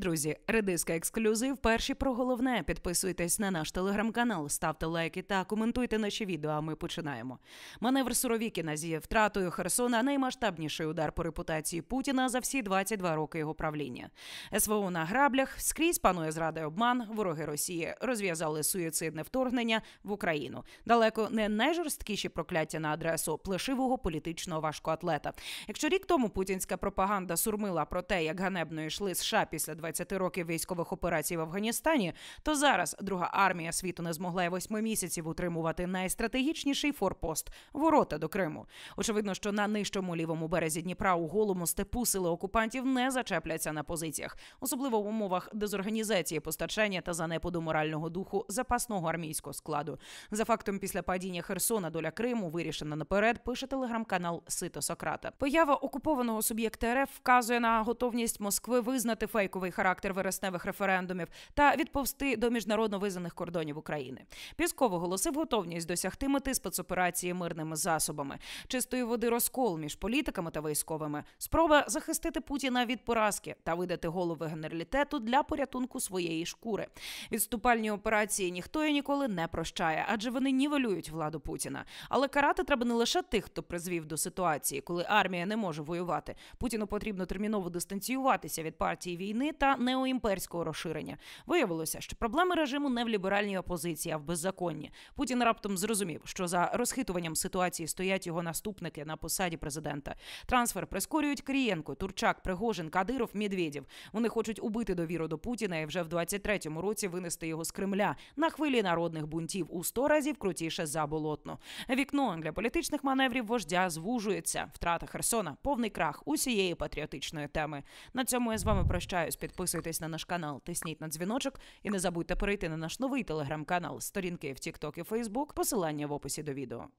друзі, редиска ексклюзив. Перші про головне. Підписуйтесь на наш телеграм-канал, ставте лайки та коментуйте наші відео. А ми починаємо. Маневр Суровікіна зі втратою Херсона наймасштабніший удар по репутації Путіна за всі 22 роки його правління. СВО на граблях скрізь панує зрада й обман. Вороги Росії розв'язали суїцидне вторгнення в Україну. Далеко не найжорсткіші прокляття на адресу плешивого політичного важкоатлета. Якщо рік тому путінська пропаганда сурмила про те, як ганебно йшли США після 24 20 років військових операцій в Афганістані, то зараз друга армія світу не змогла восьми місяців утримувати найстратегічніший форпост ворота до Криму. Очевидно, що на нижчому лівому березі Дніпра у голому степу сили окупантів не зачепляться на позиціях, особливо в умовах дезорганізації постачання та занепаду морального духу запасного армійського складу. За фактом після падіння Херсона доля Криму вирішена наперед. Пише телеграм-канал Сито Сократа. Поява окупованого суб'єкта РФ вказує на готовність Москви визнати фейковий характер вересневих референдумів та відповсти до міжнародно визнаних кордонів України. Пісков оголосив готовність досягти мети спецоперації мирними засобами, чистої води розкол між політиками та військовими, спроба захистити Путіна від поразки та видати голови генералітету для порятунку своєї шкури. Відступальні операції ніхто і ніколи не прощає, адже вони нівелюють владу Путіна. Але карати треба не лише тих, хто призвів до ситуації, коли армія не може воювати. Путіну потрібно терміново дистанціюватися від партії війни та неоімперського розширення. Виявилося, що проблеми режиму не в ліберальній опозиції, а в беззаконні. Путін раптом зрозумів, що за розхитуванням ситуації стоять його наступники на посаді президента. Трансфер прискорюють Крієнко, Турчак, Пригожин, Кадиров, Медведєв. Вони хочуть убити довіру до Путіна і вже в 23-му році винести його з Кремля на хвилі народних бунтів у 100 разів крутіше за болотно. Вікно для політичних маневрів вождя звужується. Втрата Херсона, повний крах усієї патріотичної теми. На цьому я з вами прощаюсь. під. Підписуйтесь на наш канал, тисніть на дзвіночок і не забудьте перейти на наш новий телеграм-канал, сторінки в TikTok і Facebook, посилання в описі до відео.